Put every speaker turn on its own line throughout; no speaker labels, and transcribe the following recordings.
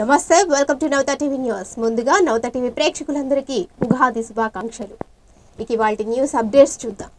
నమస్తే welcome to Navata TV news ముందుగా Navata TV ప్రేక్షకులందరికీ ఉగాది శుభాకాంక్షలు ఇక వాటి న్యూస్ అప్డేట్స్ చూద్దాం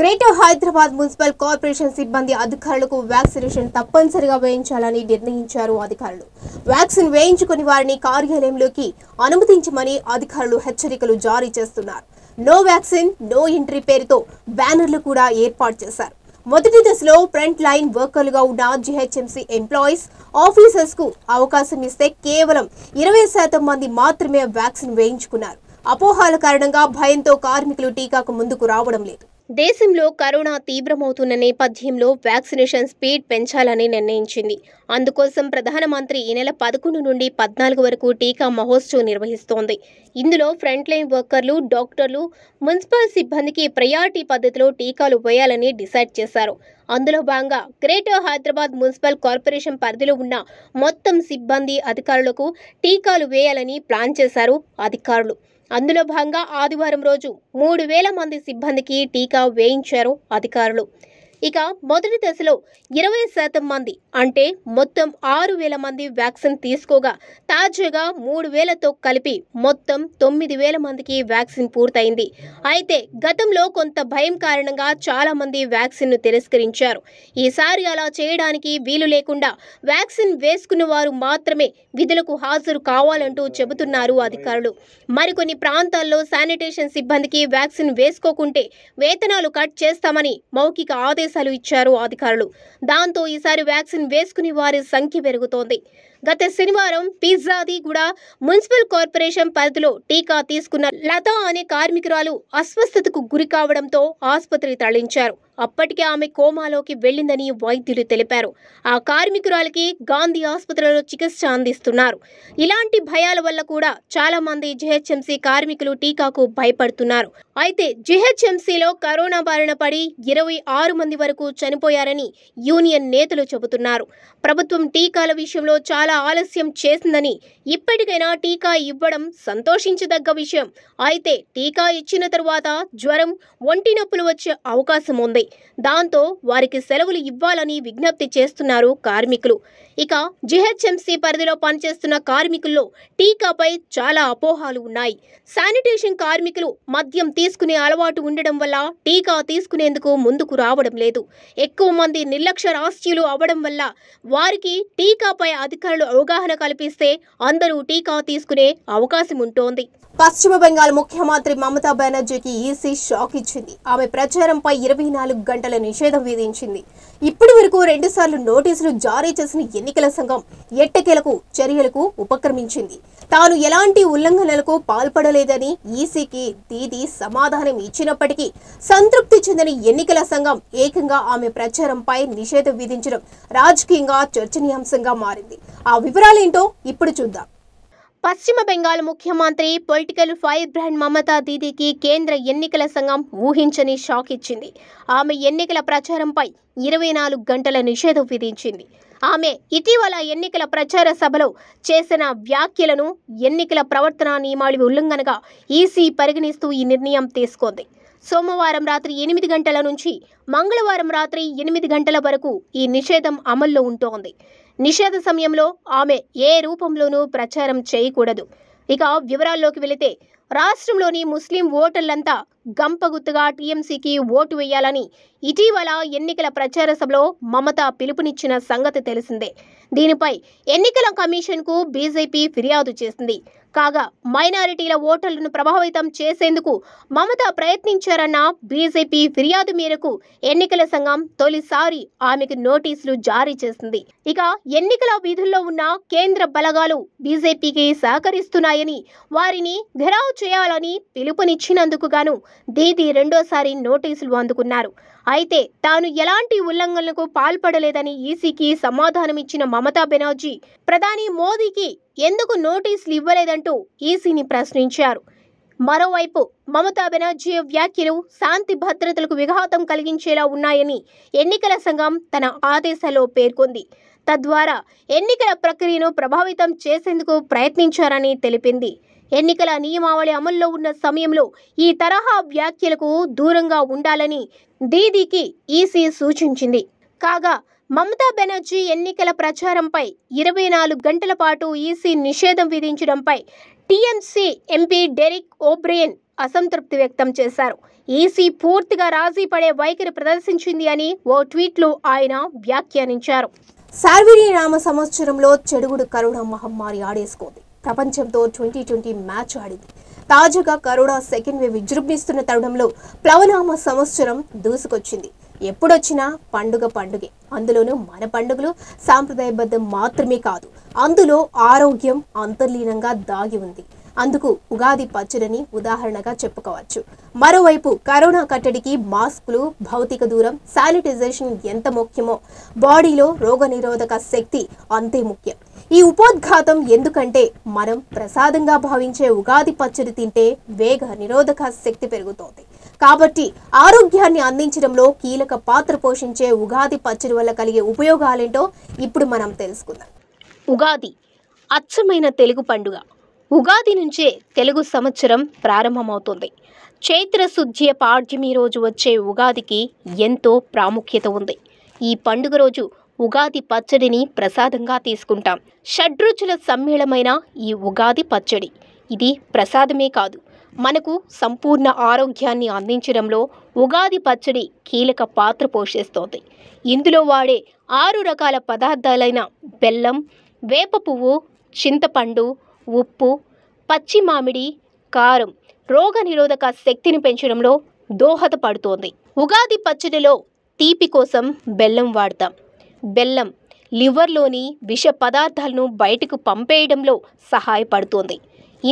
గ్రేటర్ హైదరాబాద్ మున్సిపల్ కార్పొరేషన్ సిబ్బంది అధికారులకు వ్యాక్సినేషన్ తప్పనిసరిగా వేయించాలని నిర్ణయించారు అధికారులు వ్యాక్సిన్ వేయించుకుని వారిని కార్యాలయంలోకి అనుమతించమని అధికారులు హెచ్చరికలు జారీ చేస్తున్నారు నో వ్యాక్సిన్ నో ఎంట్రీ పేరుతో బ్యానర్లు కూడా ఏర్పాటు చేశారు మొదటి దశలో ఫ్రంట్ లైన్ వర్కర్లుగా ఉన్న జిహెచ్ఎంసీ ఎంప్లాయీస్ ఆఫీసర్స్ కు అవకాశం ఇస్తే కేవలం ఇరవై శాతం మంది మాత్రమే వ్యాక్సిన్ వేయించుకున్నారు అపోహాల కారణంగా భయంతో కార్మికులు టీకాకు ముందుకు రావడం లేదు దేశంలో కరోనా తీవ్రమవుతున్న నేపథ్యంలో వ్యాక్సినేషన్ స్పీడ్ పెంచాలని నిర్ణయించింది అందుకోసం ప్రధానమంత్రి ఈ నెల పదకొండు నుండి పద్నాలుగు వరకు టీకా మహోత్సవం నిర్వహిస్తోంది ఇందులో ఫ్రంట్లైన్ వర్కర్లు డాక్టర్లు మున్సిపల్ సిబ్బందికి ప్రయారిటీ పద్ధతిలో టీకాలు వేయాలని డిసైడ్ చేశారు అందులో భాగంగా గ్రేటర్ హైదరాబాద్ మున్సిపల్ కార్పొరేషన్ పరిధిలో ఉన్న మొత్తం సిబ్బంది అధికారులకు టీకాలు వేయాలని ప్లాన్ చేశారు అధికారులు అందులో భాగంగా ఆదివారం రోజు మూడు వేల మంది సిబ్బందికి టీకా వేయించారు అధికారులు ఇక మొదటి దశలో ఇరవై శాతం మంది అంటే మొత్తం ఆరు వేల మంది వ్యాక్సిన్ తీసుకోగా తాజాగా మూడు వేలతో కలిపి మొత్తం తొమ్మిది వేల మందికి వ్యాక్సిన్ పూర్తయింది అయితే గతంలో కొంత భయం కారణంగా చాలా మంది వ్యాక్సిన్ను తిరస్కరించారు ఈసారి అలా చేయడానికి వీలు లేకుండా వ్యాక్సిన్ వేసుకున్న వారు మాత్రమే విధులకు హాజరు కావాలంటూ చెబుతున్నారు అధికారులు మరికొన్ని ప్రాంతాల్లో శానిటేషన్ సిబ్బందికి వ్యాక్సిన్ వేసుకోకుంటే వేతనాలు కట్ చేస్తామని మౌఖిక ఆదేశం ఆదేశాలు ఇచ్చారు అధికారులు దాంతో ఈసారి వ్యాక్సిన్ వేసుకుని వారి సంఖ్య పెరుగుతోంది గత శనివారం పిజ్జాది కూడా మున్సిపల్ కార్పొరేషన్ పరిధిలో టీకా తీసుకున్న లతా అనే కార్మికురాలు అస్వస్థతకు గురి కావడంతో ఆసుపత్రి తరలించారు అప్పటికే ఆమె కోమాలోకి వెళ్లిందని వైద్యులు తెలిపారు ఆ కార్మికురాలకి గాంధీ ఆసుపత్రిలో చికిత్స అందిస్తున్నారు ఇలాంటి భయాల వల్ల కూడా చాలా మంది జిహెచ్ఎంసీ కార్మికులు టీకాకు భయపడుతున్నారు అయితే జిహెచ్ఎంసీలో కరోనా బారిన పడి ఇరవై ఆరు మంది వరకు చనిపోయారని యూనియన్ నేతలు చెబుతున్నారు ప్రభుత్వం టీకాల విషయంలో చాలా ఆలస్యం చేసిందని ఇప్పటికైనా టీకా ఇవ్వడం సంతోషించదగ్గ విషయం అయితే టీకా ఇచ్చిన తరువాత జ్వరం ఒంటి నొప్పులు వచ్చే అవకాశం ఉంది దాంతో వారికి సెలవులు ఇవ్వాలని విజ్ఞప్తి చేస్తున్నారు కార్మికులు ఇక జిహెచ్ఎంసీ పరిధిలో పనిచేస్తున్న కార్మికుల్లో టీకాపై చాలా అపోహాలు ఉన్నాయి శానిటేషన్ కార్మికులు మద్యం తీసుకునే అలవాటు ఉండడం వల్ల టీకా తీసుకునేందుకు ముందుకు రావడం లేదు ఎక్కువ మంది నిర్లక్ష్య రాష్ట్రీయులు అవ్వడం వల్ల వారికి టీకాపై అధికారులు అవగాహన కల్పిస్తే అందరూ టీకా తీసుకునే అవకాశం ఉంటోంది పశ్చిమ బెంగాల్ ముఖ్యమంత్రి మమతా బెనర్జీకి ఈసీ షాక్ ఇచ్చింది ఆమె ప్రచారంపై ఇరవై నాలుగు నాలుగు గంటల నిషేధం విధించింది ఇప్పటి వరకు రెండుసార్లు నోటీసులు జారీ చేసిన ఎన్నికల సంఘం ఎట్టకేలకు చర్యలకు ఉపక్రమించింది తాను ఎలాంటి ఉల్లంఘనలకు పాల్పడలేదని ఈసీకి దీది సమాధానం ఇచ్చినప్పటికీ సంతృప్తి చెందిన ఎన్నికల సంఘం ఏకంగా ఆమె ప్రచారంపై నిషేధం విధించడం రాజకీయంగా చర్చనీయాంశంగా మారింది ఆ వివరాలేంటో ఇప్పుడు చూద్దాం పశ్చిమ బెంగాల్ ముఖ్యమంత్రి పొలిటికల్ ఫైర్ బ్రాండ్ మమతా దీదీకి కేంద్ర ఎన్నికల సంఘం ఊహించని షాక్ ఇచ్చింది ఆమె ఎన్నికల ప్రచారంపై ఇరవై నాలుగు గంటల నిషేధం విధించింది ఆమె ఇటీవల ఎన్నికల ప్రచార సభలో చేసిన వ్యాఖ్యలను ఎన్నికల ప్రవర్తన నియమాలు ఉల్లంఘనగా ఈసీ పరిగణిస్తూ ఈ నిర్ణయం తీసుకుంది సోమవారం రాత్రి ఎనిమిది గంటల నుంచి మంగళవారం రాత్రి ఎనిమిది గంటల వరకు ఈ నిషేధం అమల్లో ఉంటోంది నిషేధ సమయంలో ఆమె ఏ రూపంలోనూ ప్రచారం చేయకూడదు ఇక వివరాల్లోకి వెళితే రాష్ట్రంలోని ముస్లిం ఓటర్లంతా గంపగుత్తుగా టీఎంసీకి ఓటు వేయాలని ఇటీవల ఎన్నికల ప్రచార సభలో మమత పిలుపునిచ్చిన సంగతి తెలిసిందే దీనిపై ఎన్నికల కమిషన్కు బీజేపీ ఫిర్యాదు చేసింది కాగా మైనారిటీల ఓటర్లను ప్రభావితం చేసేందుకు మమత ప్రయత్నించారన్న బీజేపీ ఫిర్యాదు మేరకు ఎన్నికల సంఘం తొలిసారి ఆమెకు నోటీసులు జారీ చేసింది ఇక ఎన్నికల విధుల్లో ఉన్న కేంద్ర బలగాలు బీజేపీకి సహకరిస్తున్నాయని వారిని ఘెరావ్ చేయాలని పిలుపునిచ్చినందుకు గాను దీది రెండోసారి నోటీసులు అందుకున్నారు అయితే తాను ఎలాంటి ఉల్లంఘనలకు పాల్పడలేదని ఈసీకి సమాధానమిచ్చిన మమతా బెనర్జీ ప్రధాని మోదీకి ఎందుకు నోటీసులు ఇవ్వలేదంటూ ఈసీని ప్రశ్నించారు మరోవైపు మమతా బెనర్జీ వ్యాఖ్యలు శాంతి భద్రతలకు విఘాతం కలిగించేలా ఉన్నాయని ఎన్నికల సంఘం తన ఆదేశాల్లో పేర్కొంది తద్వారా ఎన్నికల ప్రక్రియను ప్రభావితం చేసేందుకు ప్రయత్నించారని తెలిపింది ఎన్నికల నియమావళి అమల్లో ఉన్న సమయంలో ఈ తరహా వ్యాఖ్యలకు దూరంగా ఉండాలని దీదీకి ఈసీ సూచించింది కాగా మమతా బెనర్జీ ఎన్నికల ప్రచారంపై ఇరవై నాలుగు గంటల పాటు ఈసీ నిషేధం విధించడంపై టీఎంసీ ఎంపీ డెరిక్ ఓబ్రియన్ అసంతృప్తి వ్యక్తం చేశారు ఈసీ పూర్తిగా రాజీ పడే వైఖరి ప్రదర్శించింది అని ఓ ట్వీట్లో ఆయన వ్యాఖ్యానించారు శార్వీనామ సంవత్సరంలో చెడుగుడు కరోనా మహమ్మారి ఆడేసుకుంది ప్రపంచంతో ట్వంటీ ట్వంటీ మ్యాచ్ ఆడింది తాజాగా కరోనా సెకండ్ వేవ్ విజృంభిస్తున్న తరుణంలో ప్లవనామ సంవత్సరం దూసుకొచ్చింది ఎప్పుడొచ్చినా పండుగ పండుగే అందులోనూ మన పండుగలు సాంప్రదాయబద్ధం మాత్రమే కాదు అందులో ఆరోగ్యం అంతర్లీనంగా దాగి ఉంది అందుకు ఉగాది పచ్చడిని ఉదాహరణగా చెప్పుకోవచ్చు మరోవైపు కరోనా కట్టడికి మాస్కులు భౌతిక దూరం శానిటైజేషన్ ఎంత ముఖ్యమో బాడీలో రోగనిరోధక శక్తి అంతే ముఖ్యం ఈ ఉపోద్ఘాతం ఎందుకంటే మనం ప్రసాదంగా భావించే ఉగాది పచ్చడి తింటే వేగ నిరోధక శక్తి పెరుగుతోంది కాబట్టి ఆరోగ్యాన్ని అందించడంలో కీలక పాత్ర పోషించే ఉగాది పచ్చడి వల్ల కలిగే ఉపయోగాలేంటో ఇప్పుడు మనం తెలుసుకుందాం ఉగాది అచ్చమైన తెలుగు పండుగ ఉగాది నుంచే తెలుగు సంవత్సరం ప్రారంభమవుతుంది చైత్ర శుద్ధ్య పాడ్యమి రోజు వచ్చే ఉగాదికి ఎంతో ప్రాముఖ్యత ఉంది ఈ పండుగ రోజు ఉగాది పచ్చడిని ప్రసాదంగా తీసుకుంటాం షడ్రుచుల సమ్మేళమైన ఈ ఉగాది పచ్చడి ఇది ప్రసాదమే కాదు మనకు సంపూర్ణ ఆరోగ్యాన్ని అందించడంలో ఉగాది పచ్చడి కీలక పాత్ర పోషిస్తోంది ఇందులో వాడే ఆరు రకాల పదార్థాలైన బెల్లం వేప పువ్వు చింతపండు ఉప్పు పచ్చి మామిడి కారం రోగనిరోధక శక్తిని పెంచడంలో దోహదపడుతోంది ఉగాది పచ్చడిలో తీపి కోసం బెల్లం వాడతాం బెల్లం లివర్లోని విష పదార్థాలను బయటకు పంపేయడంలో సహాయపడుతుంది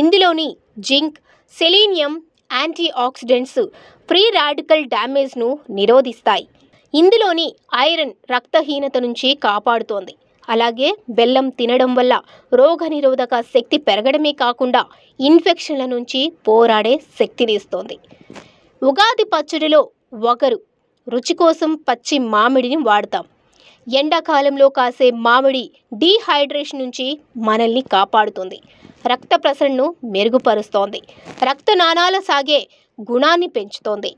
ఇందులోని zinc selenium antioxidants free radical డ్యామేజ్ను నిరోధిస్తాయి ఇందులోని ఐరన్ రక్తహీనత నుంచి కాపాడుతోంది అలాగే బెల్లం తినడం వల్ల రోగనిరోధక శక్తి పెరగడమే కాకుండా ఇన్ఫెక్షన్ల నుంచి పోరాడే శక్తినిస్తుంది ఉగాది పచ్చడిలో ఒకరు రుచి కోసం పచ్చి మామిడిని వాడతాం ఎండాకాలంలో కాసే మామిడి డీహైడ్రేషన్ నుంచి మనల్ని కాపాడుతుంది రక్త ప్రసరణను మెరుగుపరుస్తోంది రక్త నాణాల సాగే గుణాన్ని పెంచుతోంది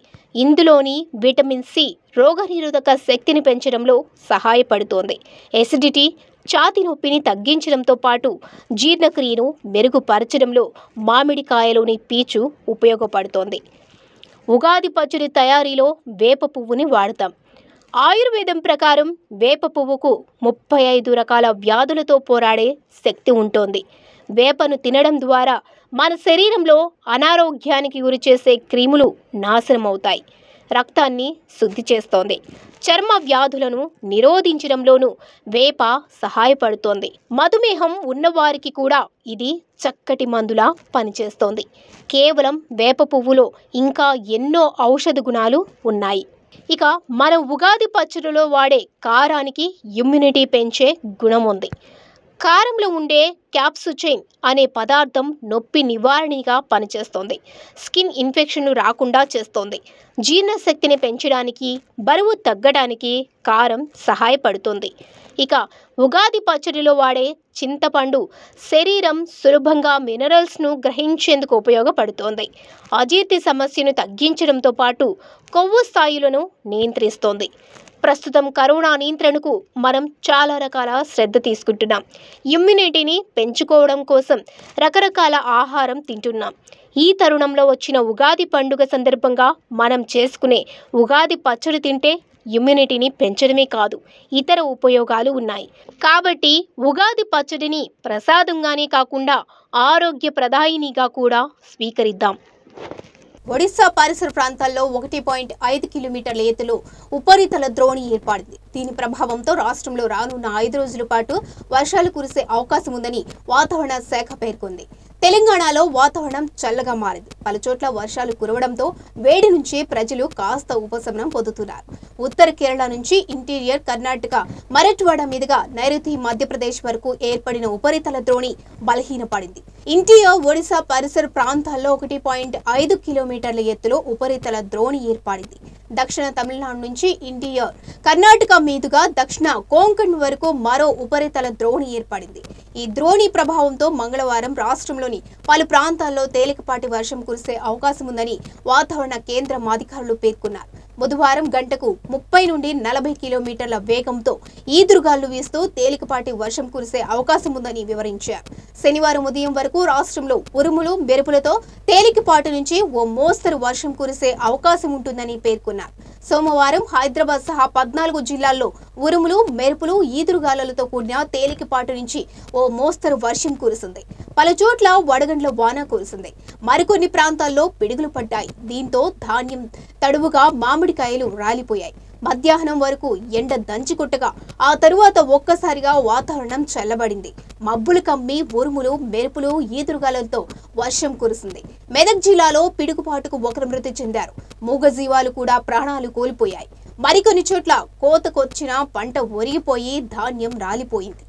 ఇందులోని విటమిన్ సి రోగనిరోధక శక్తిని పెంచడంలో సహాయపడుతోంది ఎసిడిటీ ఛాతి నొప్పిని తగ్గించడంతో పాటు జీర్ణక్రియను మెరుగుపరచడంలో మామిడికాయలోని పీచు ఉపయోగపడుతోంది ఉగాది పచ్చడి తయారీలో వేప పువ్వుని వాడతాం ఆయుర్వేదం ప్రకారం వేప పువ్వుకు ముప్పై ఐదు రకాల వ్యాధులతో పోరాడే శక్తి ఉంటుంది వేపను తినడం ద్వారా మన శరీరంలో అనారోగ్యానికి గురిచేసే క్రిములు నాశనమవుతాయి రక్తాన్ని శుద్ధి చేస్తోంది చర్మ వ్యాధులను నిరోధించడంలోనూ వేప సహాయపడుతోంది మధుమేహం ఉన్నవారికి కూడా ఇది చక్కటి మందులా పనిచేస్తోంది కేవలం వేప పువ్వులో ఇంకా ఎన్నో ఔషధ గుణాలు ఉన్నాయి ఇక మన ఉగాది పచ్చడిలో వాడే కారానికి ఇమ్యూనిటీ పెంచే గుణం ఉంది కారంలో ఉండే క్యాప్సుచైన్ అనే పదార్థం నొప్పి నివారణగా పనిచేస్తోంది స్కిన్ ఇన్ఫెక్షన్ రాకుండా చేస్తోంది జీర్ణశక్తిని పెంచడానికి బరువు తగ్గడానికి కారం సహాయపడుతుంది ఇక ఉగాది పచ్చడిలో వాడే చింతపండు శరీరం సులభంగా మినరల్స్ను గ్రహించేందుకు ఉపయోగపడుతోంది అజీర్తి సమస్యను తగ్గించడంతో పాటు కొవ్వు స్థాయిలను నియంత్రిస్తోంది ప్రస్తుతం కరోనా నియంత్రణకు మనం చాలా రకాల శ్రద్ధ తీసుకుంటున్నాం ఇమ్యూనిటీని పెంచుకోవడం కోసం రకరకాల ఆహారం తింటున్నాం ఈ తరుణంలో వచ్చిన ఉగాది పండుగ సందర్భంగా మనం చేసుకునే ఉగాది పచ్చడి తింటే ఇమ్యూనిటీని పెంచడమే కాదు ఇతర ఉపయోగాలు ఉన్నాయి కాబట్టి ఉగాది పచ్చడిని ప్రసాదంగానే కాకుండా ఆరోగ్య ప్రదాయినిగా కూడా స్వీకరిద్దాం ఒడిశా పరిసర ప్రాంతాల్లో ఒకటి పాయింట్ ఐదు కిలోమీటర్ల ఎత్తులో ఉపరితల ద్రోణి ఏర్పడింది దీని ప్రభావంతో రాష్ట్రంలో రానున్న ఐదు రోజుల పాటు వర్షాలు కురిసే అవకాశం ఉందని వాతావరణ శాఖ పేర్కొంది తెలంగాణలో వాతావరణం చల్లగా మారింది పలుచోట్ల వర్షాలు కురవడంతో వేడి నుంచి ప్రజలు కాస్త ఉపశమనం పొందుతున్నారు ఉత్తర కేరళ నుంచి ఇంటీరియర్ కర్ణాటక మరట్వాడ మీదుగా నైరుతి మధ్యప్రదేశ్ వరకు ఏర్పడిన ఉపరితల ద్రోణి బలహీనపడింది ఇంటీరియర్ ఒడిశా పరిసర ప్రాంతాల్లో ఒకటి పాయింట్ ఐదు కిలోమీటర్ల ఎత్తులో ఉపరితల ద్రోణి ఏర్పడింది దక్షిణ తమిళనాడు నుంచి ఇంటీరియర్ కర్ణాటక మీదుగా దక్షిణ కోంకణ్ వరకు మరో ఉపరితల ద్రోణి ఏర్పడింది ఈ ద్రోణి ప్రభావంతో మంగళవారం రాష్ట్రంలో రాష్ట్రంలోని పలు ప్రాంతాల్లో తేలికపాటి వర్షం కురిసే అవకాశం ఉందని వాతావరణ కేంద్రం అధికారులు పేర్కొన్నారు బుధవారం గంటకు ముప్పై నుండి నలభై కిలోమీటర్ల వేగంతో ఈదురుగాలు వీస్తూ తేలికపాటి వర్షం కురిసే అవకాశం ఉందని వివరించారు శనివారం ఉదయం వరకు రాష్ట్రంలో ఉరుములు మెరుపులతో తేలికపాటి నుంచి ఓ మోస్తరు వర్షం కురిసే అవకాశం ఉంటుందని పేర్కొన్నారు సోమవారం హైదరాబాద్ సహా పద్నాలుగు జిల్లాల్లో ఉరుములు మెరుపులు ఈదురుగాలతో కూడిన తేలికపాటి నుంచి ఓ మోస్తరు వర్షం కురిసింది పలుచోట్ల వడగండ్ల వాన కురిసింది మరికొన్ని ప్రాంతాల్లో పిడుగులు పడ్డాయి దీంతో ధాన్యం తడువుగా మామిడి మామిడికాయలు రాలిపోయాయి మధ్యాహ్నం వరకు ఎండ దంచికొట్టగా ఆ తరువాత ఒక్కసారిగా వాతావరణం చల్లబడింది మబ్బులు కమ్మి ఉరుములు మెరుపులు ఈదురుగాలతో వర్షం కురిసింది మెదక్ జిల్లాలో పిడుగుపాటుకు ఒకరు మృతి చెందారు మూగజీవాలు కూడా ప్రాణాలు కోల్పోయాయి మరికొన్ని చోట్ల కోతకొచ్చిన పంట ఒరిగిపోయి ధాన్యం రాలిపోయింది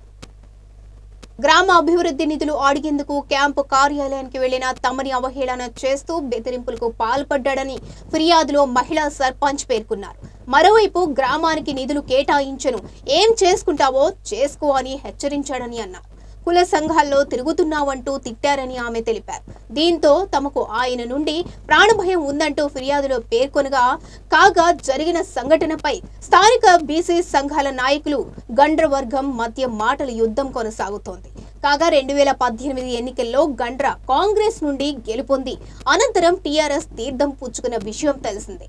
గ్రామ అభివృద్ధి నిధులు అడిగేందుకు క్యాంపు కార్యాలయానికి వెళ్లిన తమని అవహేళన చేస్తూ బెదిరింపులకు పాల్పడ్డాడని ఫిర్యాదులో మహిళా సర్పంచ్ పేర్కొన్నారు మరోవైపు గ్రామానికి నిధులు కేటాయించను ఏం చేసుకుంటావో చేసుకో అని హెచ్చరించాడని అన్నారు కుల సంఘాల్లో తిరుగుతున్నావంటూ తిట్టారని ఆమె తెలిపారు దీంతో తమకు ఆయన నుండి ప్రాణభయం ఉందంటూ ఫిర్యాదులో పేర్కొనగా కాగా జరిగిన సంఘటనపై స్థానిక బీసీ సంఘాల నాయకులు గండ్రవర్గం మధ్య మాటల యుద్ధం కొనసాగుతోంది కాగా రెండు వేల పద్దెనిమిది ఎన్నికల్లో గండ్ర కాంగ్రెస్ నుండి గెలుపొంది అనంతరం టీఆర్ఎస్ తీర్థం పుచ్చుకున్న విషయం తెలిసిందే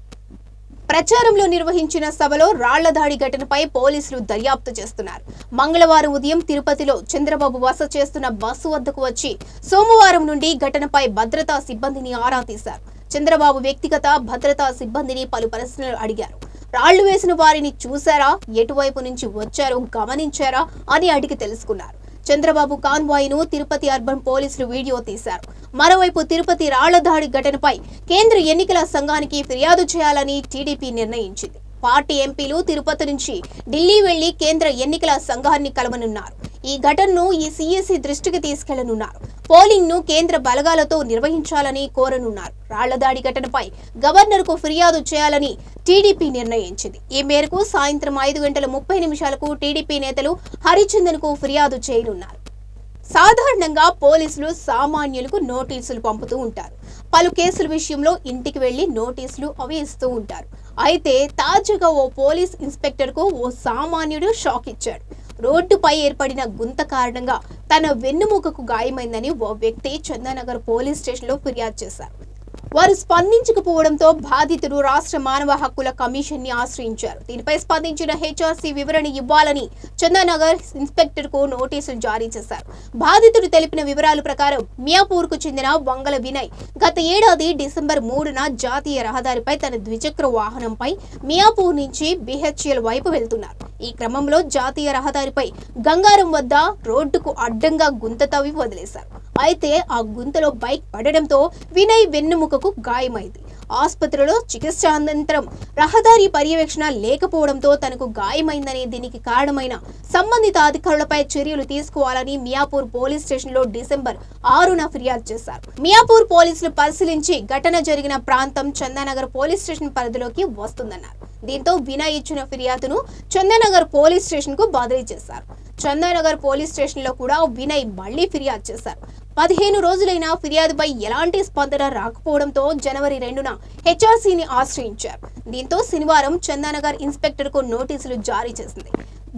ప్రచారంలో నిర్వహించిన సభలో రాళ్ల దాడి ఘటనపై పోలీసులు దర్యాప్తు చేస్తున్నారు మంగళవారం ఉదయం తిరుపతిలో చంద్రబాబు వస చేస్తున్న బస్సు వద్దకు వచ్చి సోమవారం నుండి ఘటనపై భద్రతా సిబ్బందిని ఆరా తీశారు చంద్రబాబు వ్యక్తిగత భద్రతా సిబ్బందిని పలు ప్రశ్నలు అడిగారు రాళ్లు వేసిన వారిని చూశారా ఎటువైపు నుంచి వచ్చారో గమనించారా అని అడిగి తెలుసుకున్నారు చంద్రబాబు కాన్వాయ్ ను తిరుపతి అర్బన్ పోలీసులు వీడియో తీశారు మరోవైపు తిరుపతి రాళ్ల దాడి ఘటనపై కేంద్ర ఎన్నికల సంఘానికి ఫిర్యాదు చేయాలని టీడీపీ నిర్ణయించింది పార్టీ ఎంపీలు తిరుపతి నుంచి ఢిల్లీ వెళ్లి కేంద్ర ఎన్నికల సంఘాన్ని కలవనున్నారు ఈ ఘటనను ఈ సీఎస్సీ దృష్టికి తీసుకెళ్లనున్నారు పోలింగ్ ను కేంద్ర బలగాలతో నిర్వహించాలని కోరనున్నారు రాళ్లదాడి ఘటనపై గవర్నర్ కు ఫిర్యాదు చేయాలని టీడీపీ నిర్ణయించింది ఈ మేరకు సాయంత్రం ఐదు గంటల ముప్పై నిమిషాలకు టీడీపీ నేతలు హరిచందన్ కు ఫిర్యాదు చేయనున్నారు సాధారణంగా పోలీసులు సామాన్యులకు నోటీసులు పంపుతూ ఉంటారు పలు కేసుల విషయంలో ఇంటికి వెళ్లి నోటీసులు అవి ఇస్తూ ఉంటారు అయితే తాజాగా ఓ పోలీస్ ఇన్స్పెక్టర్కు ఓ సామాన్యుడు షాక్ ఇచ్చాడు రోడ్డుపై ఏర్పడిన గుంత కారణంగా తన వెన్నుముకకు గాయమైందని ఓ వ్యక్తి చందానగర్ పోలీస్ స్టేషన్లో ఫిర్యాదు చేశారు వారు స్పందించకపోవడంతో బాధితుడు రాష్ట్ర మానవ హక్కుల కమిషన్ ని ఆశ్రయించారు దీనిపై స్పందించిన హెచ్ఆర్సీ వివరణ ఇవ్వాలని చందానగర్ ఇన్స్పెక్టర్ కు నోటీసులు జారీ చేశారు బాధితుడు తెలిపిన వివరాల ప్రకారం మియాపూర్ కు చెందిన వంగల వినయ్ గత ఏడాది డిసెంబర్ మూడున జాతీయ రహదారిపై తన ద్విచక్ర వాహనంపై మియాపూర్ నుంచి బిహెచ్ఎల్ వైపు వెళ్తున్నారు ఈ క్రమంలో జాతీయ రహదారిపై గంగారం వద్ద రోడ్డుకు అడ్డంగా గుంత తవ్వి వదిలేశారు అయితే ఆ గుంతలో బైక్ పడడంతో వినయ్ వెన్నుముకకు గాయమైంది ఆసుపత్రిలో చికిత్స అనంతరం రహదారి పర్యవేక్షణ లేకపోవడంతో తనకు గాయమైందనే దీనికి కారణమైన సంబంధిత అధికారులపై చర్యలు తీసుకోవాలని మియాపూర్ పోలీస్ స్టేషన్ లో డిసెంబర్ ఆరున ఫిర్యాదు చేశారు మియాపూర్ పోలీసులు పరిశీలించి ఘటన జరిగిన ప్రాంతం చందానగర్ పోలీస్ స్టేషన్ పరిధిలోకి వస్తుందన్నారు దీంతో వినయ్ ఇచ్చిన ఫిర్యాదును చందనగర్ పోలీస్ స్టేషన్కు బదిలీ చేశారు చందనగర్ పోలీస్ స్టేషన్లో కూడా వినయ్ మళ్లీ ఫిర్యాదు చేశారు పదిహేను రోజులైన ఫిర్యాదుపై ఎలాంటి స్పందన రాకపోవడంతో జనవరి రెండున హెచ్ఆర్సీని ఆశ్రయించారు దీంతో శనివారం చందానగర్ ఇన్స్పెక్టర్కు నోటీసులు జారీ చేసింది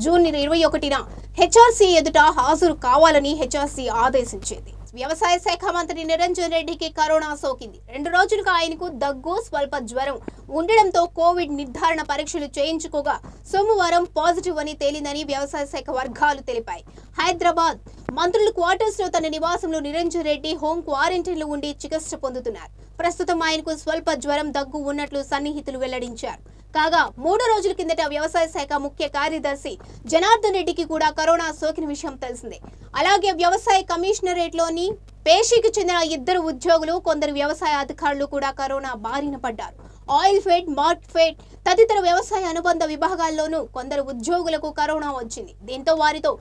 జూన్ ఇరవై ఒకటిన హెచ్ఆర్సీ ఎదుట హాజరు కావాలని హెచ్ఆర్సీ ఆదేశించింది వ్యవసాయ శాఖ మంత్రి నిరంజన్ రెడ్డికి కరోనా సోకింది రెండు రోజులుగా ఆయనకు దగ్గు స్వల్ప జ్వరం ఉండడంతో కోవిడ్ నిర్ధారణ పరీక్షలు చేయించుకోగా సోమవారం పాజిటివ్ అని తేలిందని వ్యవసాయ శాఖ వర్గాలు తెలిపాయి హైదరాబాద్ మంత్రుల క్వార్టర్స్ లో తన నివాసంలో నిరంజన్ రెడ్డి హోం క్వారంటైన్ లో ఉండి చికిత్స పొందుతున్నారు ప్రస్తుతం ఆయనకు స్వల్ప జ్వరం దగ్గు ఉన్నట్లు సన్నిహితులు వెల్లడించారు కాగా మూడు రోజుల కిందట వ్యవసాయ శాఖ ముఖ్య కార్యదర్శి జనార్దన్ రెడ్డికి కూడా కరోనా సోకిన విషయం తెలిసిందే అలాగే వ్యవసాయ కమిషనరేట్లోని పేషీకి చెందిన ఇద్దరు ఉద్యోగులు కొందరు వ్యవసాయ అధికారులు కూడా కరోనా బారిన పడ్డారు ఆయిల్ ఫెడ్ మార్ట్ ఫెడ్ తదితర వ్యవసాయ అనుబంధ విభాగాల్లోనూ కొందరు ఉద్యోగులకు కరోనా వచ్చింది దీంతో వారితో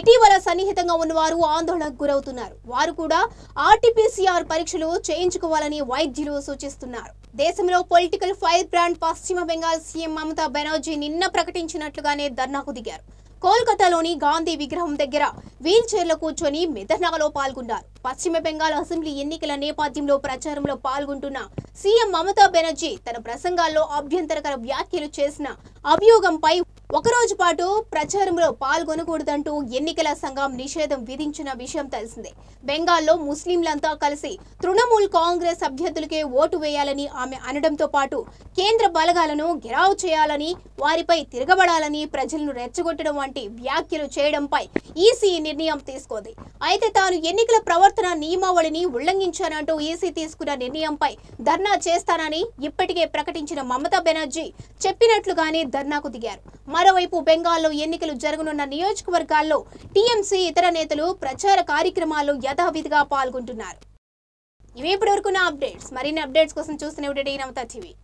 ఇటీవల సన్నిహితంగా ఉన్నవారు ఆందోళనకు గురవుతున్నారు వారు కూడా ఆర్టీపీసీఆర్ పరీక్షలు చేయించుకోవాలని వైద్యులు సూచిస్తున్నారు దేశంలో పొలిటికల్ ఫైర్ బ్రాండ్ పశ్చిమ బెంగాల్ సీఎం మమతా బెనర్జీ నిన్న ప్రకటించినట్లుగానే ధర్నాకు దిగారు కోల్కతాలోని గాంధీ విగ్రహం దగ్గర వీల్ చైర్లో కూర్చొని మిథనాలో పాల్గొన్నారు పశ్చిమ బెంగాల్ అసెంబ్లీ ఎన్నికల నేపథ్యంలో ప్రచారంలో పాల్గొంటున్న సీఎం మమతా బెనర్జీ తన ప్రసంగాల్లో అభ్యంతరకర వ్యాఖ్యలు చేసిన అభియోగంపై ఒకరోజు పాటు ప్రచారంలో పాల్గొనకూడదంటూ ఎన్నికల సంఘం నిషేధం విధించిన విషయం తెలిసిందే బెంగాల్లో ముస్లింలంతా కలిసి తృణమూల్ కాంగ్రెస్ అభ్యర్థులకే ఓటు వేయాలని ఆమె అనడంతో పాటు కేంద్ర బలగాలను గిరావు చేయాలని వారిపై తిరగబడాలని ప్రజలను రెచ్చగొట్టడం వంటి వ్యాఖ్యలు చేయడంపై ఈసీ నిర్ణయం తీసుకుంది అయితే తాను ఎన్నికల ప్రవర్తన నియమావళిని ఉల్లంఘించానంటూ ఈసీ తీసుకున్న నిర్ణయంపై ధర్నా చేస్తానని ఇప్పటికే ప్రకటించిన మమతా బెనర్జీ చెప్పినట్లుగానే ధర్నాకు దిగారు మరోవైపు బెంగాల్లో ఎన్నికలు జరగనున్న నియోజకవర్గాల్లో టీఎంసీ ఇతర నేతలు ప్రచార కార్యక్రమాల్లో యథావిధిగా పాల్గొంటున్నారు ఇవి ఇప్పటివరకు నా అప్డేట్స్ మరిన్ని అప్డేట్స్ కోసం చూస్తూనే ఉండండి నమతా టీవీ